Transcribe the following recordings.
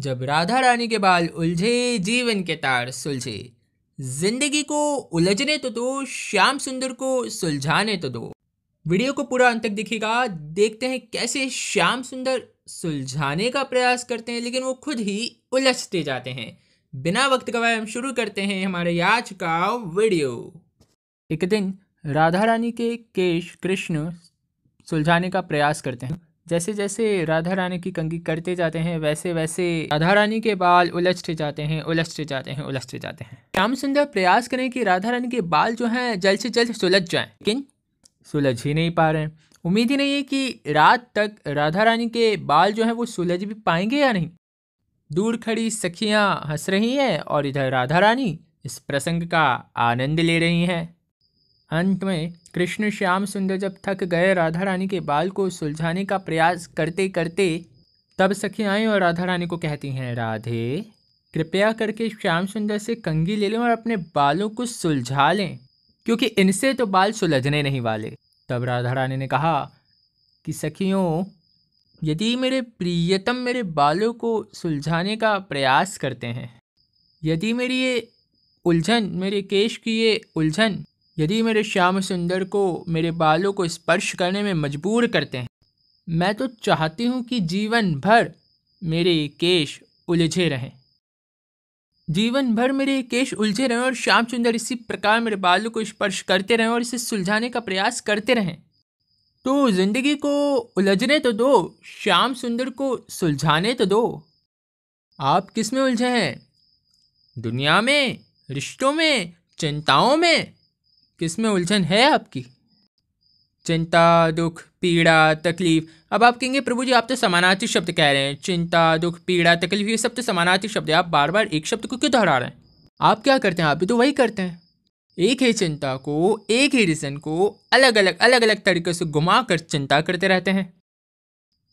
जब राधा रानी के बाल उलझे जीवन के तार सुलझे जिंदगी को उलझने तो दो श्याम सुंदर को सुलझाने तो दो वीडियो को पूरा अंत तक देखिएगा देखते हैं कैसे श्याम सुंदर सुलझाने का प्रयास करते हैं लेकिन वो खुद ही उलझते जाते हैं बिना वक्त गवाए हम शुरू करते हैं हमारे आज का वीडियो एक दिन राधा रानी के केश कृष्ण सुलझाने का प्रयास करते हैं जैसे जैसे राधा रानी की कंगी करते जाते हैं वैसे वैसे राधा रानी के बाल उलझते जाते हैं उलझते जाते हैं उलझते जाते हैं श्याम सुंदर प्रयास करें कि राधा रानी के बाल जो हैं जल्द से जल्द सुलझ जाएं लेकिन सुलझ ही नहीं पा रहे हैं उम्मीद ही नहीं है कि रात तक राधा रानी के बाल जो हैं वो सुलझ भी पाएंगे या नहीं दूर खड़ी सखियाँ हंस रही हैं और इधर राधा रानी इस प्रसंग का आनंद ले रही हैं अंत में कृष्ण श्याम सुंदर जब थक गए राधा रानी के बाल को सुलझाने का प्रयास करते करते तब सखी आई और राधा रानी को कहती हैं राधे कृपया करके श्याम सुंदर से कंगी ले लें और अपने बालों को सुलझा लें क्योंकि इनसे तो बाल सुलझने नहीं वाले तब राधा रानी ने कहा कि सखियों यदि मेरे प्रियतम मेरे बालों को सुलझाने का प्रयास करते हैं यदि मेरी ये उलझन मेरे केश की ये उलझन यदि मेरे श्याम सुंदर को मेरे बालों को स्पर्श करने में मजबूर करते हैं मैं तो चाहती हूँ कि जीवन भर मेरे केश उलझे रहें जीवन भर मेरे केश उलझे रहें और श्याम सुंदर इसी प्रकार मेरे बालों को स्पर्श करते रहें और इसे सुलझाने का प्रयास करते रहें तो ज़िंदगी को उलझने तो दो श्याम सुंदर को सुलझाने तो दो आप किस में उलझे हैं दुनिया में रिश्तों में चिंताओं में किसमें उलझन है आपकी चिंता दुख पीड़ा तकलीफ अब आप कहेंगे प्रभु जी आप तो समानार्थी शब्द कह रहे हैं चिंता दुख पीड़ा तकलीफ ये सब तो समानार्थी शब्द है आप बार बार एक शब्द को क्यों दोहरा रहे हैं आप क्या करते हैं आप भी तो वही करते हैं एक ही चिंता को एक ही रीज़न को अलग अलग अलग अलग तरीके से घुमा कर चिंता करते रहते हैं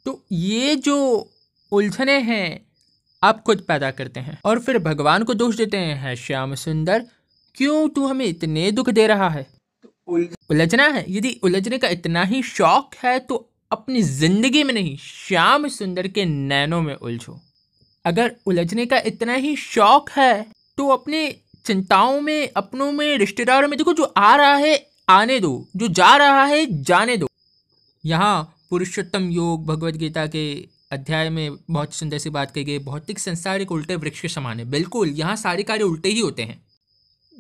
तो ये जो उलझने हैं आप खुद पैदा करते हैं और फिर भगवान को दोष देते हैं श्याम सुंदर क्यों तू हमें इतने दुख दे रहा है उलझना है यदि उलझने का इतना ही शौक है तो अपनी जिंदगी में नहीं श्याम सुंदर के नैनों में उलझो अगर उलझने का इतना ही शौक है तो अपने चिंताओं में अपनों में रिश्तेदारों में देखो जो आ रहा है आने दो जो जा रहा है जाने दो यहाँ पुरुषोत्तम योग भगवत गीता के अध्याय में बहुत सुंदर सी बात कही गई भौतिक संसार एक उल्टे वृक्ष के समान है बिल्कुल यहाँ सारे कार्य उल्टे ही होते हैं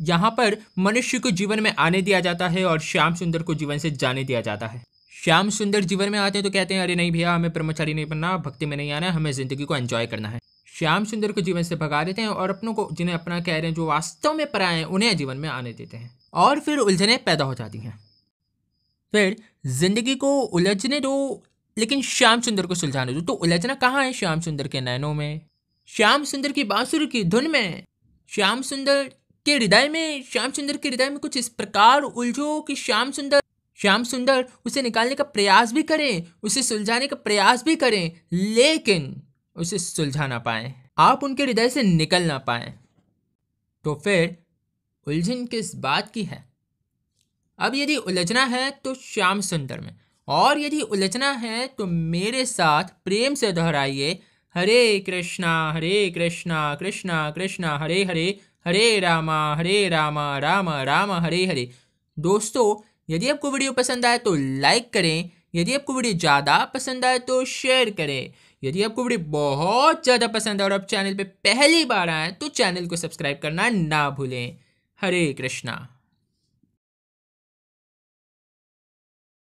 यहाँ पर मनुष्य को जीवन में आने दिया जाता है और श्याम सुंदर को जीवन से जाने दिया जाता है श्याम सुंदर जीवन में आते हैं तो कहते हैं अरे नहीं भैया हमें ब्रह्मचारी नहीं बनना भक्ति में नहीं आना हमें ज़िंदगी को एंजॉय करना है श्याम सुंदर को जीवन से भगा देते हैं और अपनों को जिन्हें अपना कह रहे हैं जो वास्तव में पराए हैं उन्हें जीवन में आने देते हैं और फिर उलझने पैदा हो जाती हैं फिर जिंदगी को उलझने दो लेकिन श्याम सुंदर को सुलझाने दो तो उलझना कहाँ है श्याम सुंदर के नैनों में श्याम सुंदर की बांसुर की धुन में श्याम सुंदर के हृदय में श्याम सुंदर के हृदय में कुछ इस प्रकार उलझो कि श्याम सुंदर श्याम सुंदर उसे निकालने का प्रयास भी करें उसे सुलझाने का प्रयास भी करें लेकिन उसे सुलझा ना पाए आप उनके हृदय से निकल ना पाए तो फिर उलझन किस बात की है अब यदि उलझना है तो श्याम सुंदर में और यदि उलझना है तो मेरे साथ प्रेम से दोहराइए हरे कृष्णा हरे कृष्णा कृष्णा कृष्णा हरे हरे हरे रामा हरे रामा राम राम हरे हरे दोस्तों यदि आपको वीडियो पसंद आए तो लाइक करें यदि आपको वीडियो ज़्यादा पसंद आए तो शेयर करें यदि आपको वीडियो बहुत ज़्यादा पसंद आए और आप चैनल पे पहली बार आए तो चैनल को सब्सक्राइब करना ना भूलें हरे कृष्णा